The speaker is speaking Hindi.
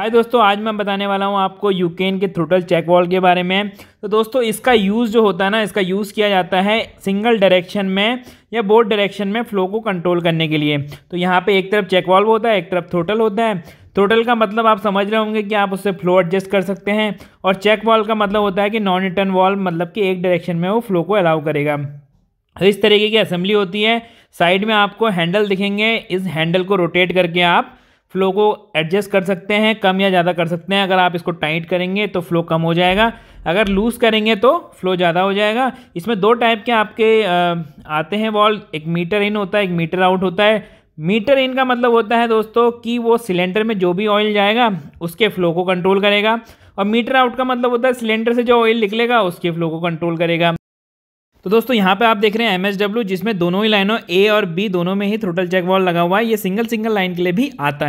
हाय दोस्तों आज मैं बताने वाला हूँ आपको यूकेन के थ्रोटल चेक वॉल के बारे में तो दोस्तों इसका यूज़ जो होता है ना इसका यूज़ किया जाता है सिंगल डायरेक्शन में या बोर्ड डायरेक्शन में फ्लो को कंट्रोल करने के लिए तो यहाँ पे एक तरफ चेक वॉल होता है एक तरफ थ्रोटल होता है थ्रोटल का मतलब आप समझ रहे होंगे कि आप उससे फ्लो एडजस्ट कर सकते हैं और चेक वॉल का मतलब होता है कि नॉन रिटर्न वॉल मतलब कि एक डायरेक्शन में वो फ्लो को अलाउ करेगा तो इस तरीके की असेंबली होती है साइड में आपको हैंडल दिखेंगे इस हैंडल को रोटेट करके आप फ्लो को एडजस्ट कर सकते हैं कम या ज़्यादा कर सकते हैं अगर आप इसको टाइट करेंगे तो फ्लो कम हो जाएगा अगर लूज़ करेंगे तो फ्लो ज़्यादा हो जाएगा इसमें दो टाइप के आपके आते हैं बॉल एक मीटर इन होता है एक मीटर आउट होता है मीटर इन का मतलब होता है दोस्तों कि वो सिलेंडर में जो भी ऑयल जाएगा उसके फ्लो को कंट्रोल करेगा और मीटर आउट का मतलब होता है सिलेंडर से जो ऑयल निकलेगा उसके फ्लो को कंट्रोल करेगा तो दोस्तों यहाँ पे आप देख रहे हैं एम जिसमें दोनों ही लाइनों ए और बी दोनों में ही थ्रोटल चेक वॉल लगा हुआ है ये सिंगल सिंगल लाइन के लिए भी आता है